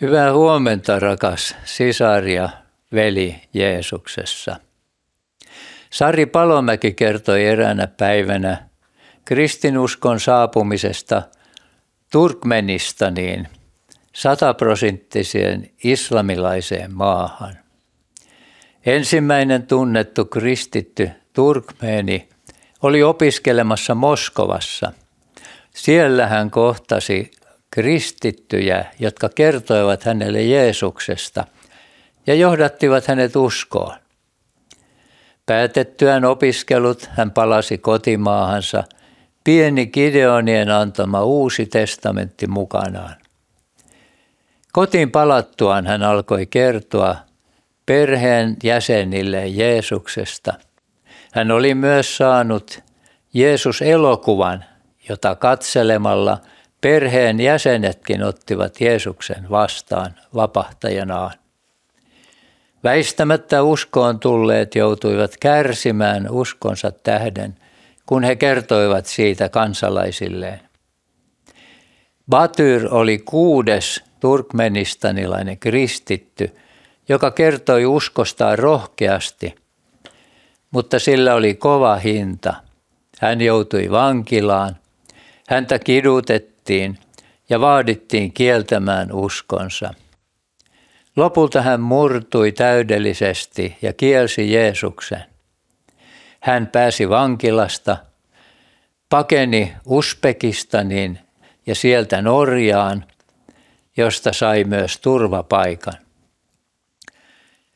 Hyvää huomenta rakas sisari ja veli Jeesuksessa. Sari Palomäki kertoi eräänä päivänä kristinuskon saapumisesta Turkmenistaniin sataprosenttiseen islamilaiseen maahan. Ensimmäinen tunnettu kristitty Turkmeeni oli opiskelemassa Moskovassa. Siellä hän kohtasi kristittyjä, jotka kertoivat hänelle Jeesuksesta ja johdattivat hänet uskoon. Päätettyään opiskelut hän palasi kotimaahansa, pieni Gideonien antama uusi testamentti mukanaan. Kotiin palattuaan hän alkoi kertoa perheen jäsenille Jeesuksesta. Hän oli myös saanut Jeesus-elokuvan, jota katselemalla – Perheen jäsenetkin ottivat Jeesuksen vastaan vapahtajanaan. Väistämättä uskoon tulleet joutuivat kärsimään uskonsa tähden, kun he kertoivat siitä kansalaisilleen. Batyr oli kuudes turkmenistanilainen kristitty, joka kertoi uskostaan rohkeasti, mutta sillä oli kova hinta. Hän joutui vankilaan, häntä kidutettiin kiellettiin ja vaadittiin kieltämään uskonsa. Lopulta hän murtui täydellisesti ja kielsi Jeesuksen. Hän pääsi vankilasta, pakeni Uspekistaniin ja sieltä Norjaan, josta sai myös turvapaikan.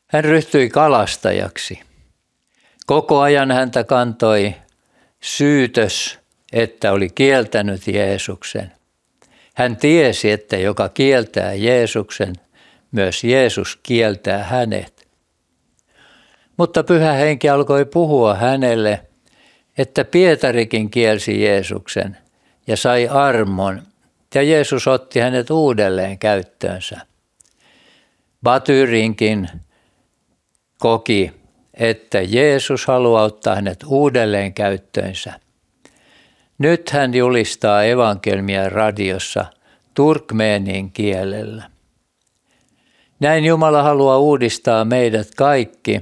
Hän ryhtyi kalastajaksi. Koko ajan häntä kantoi syytös, että oli kieltänyt Jeesuksen. Hän tiesi, että joka kieltää Jeesuksen, myös Jeesus kieltää hänet. Mutta pyhä henki alkoi puhua hänelle, että Pietarikin kielsi Jeesuksen ja sai armon, ja Jeesus otti hänet uudelleen käyttöönsä. Batyrinkin koki, että Jeesus haluaa ottaa hänet uudelleen käyttöönsä – nyt hän julistaa evankelmia radiossa turkmeenin kielellä. Näin Jumala haluaa uudistaa meidät kaikki,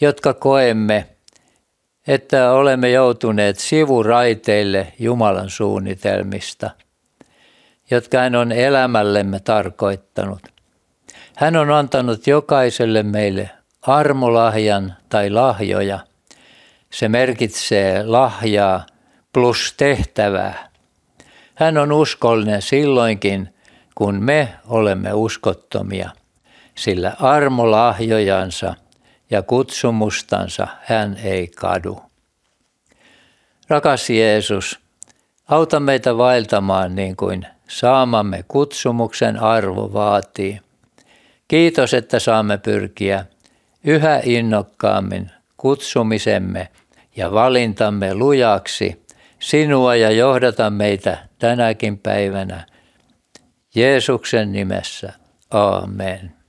jotka koemme, että olemme joutuneet sivuraiteille Jumalan suunnitelmista, jotka hän on elämällemme tarkoittanut. Hän on antanut jokaiselle meille armolahjan tai lahjoja. Se merkitsee lahjaa – plus tehtävää. Hän on uskollinen silloinkin, kun me olemme uskottomia, sillä armolahjojansa ja kutsumustansa hän ei kadu. Rakas Jeesus, auta meitä vaeltamaan niin kuin saamamme kutsumuksen arvo vaatii. Kiitos, että saamme pyrkiä yhä innokkaammin kutsumisemme ja valintamme lujaksi sinua ja johdata meitä tänäkin päivänä. Jeesuksen nimessä. Amen.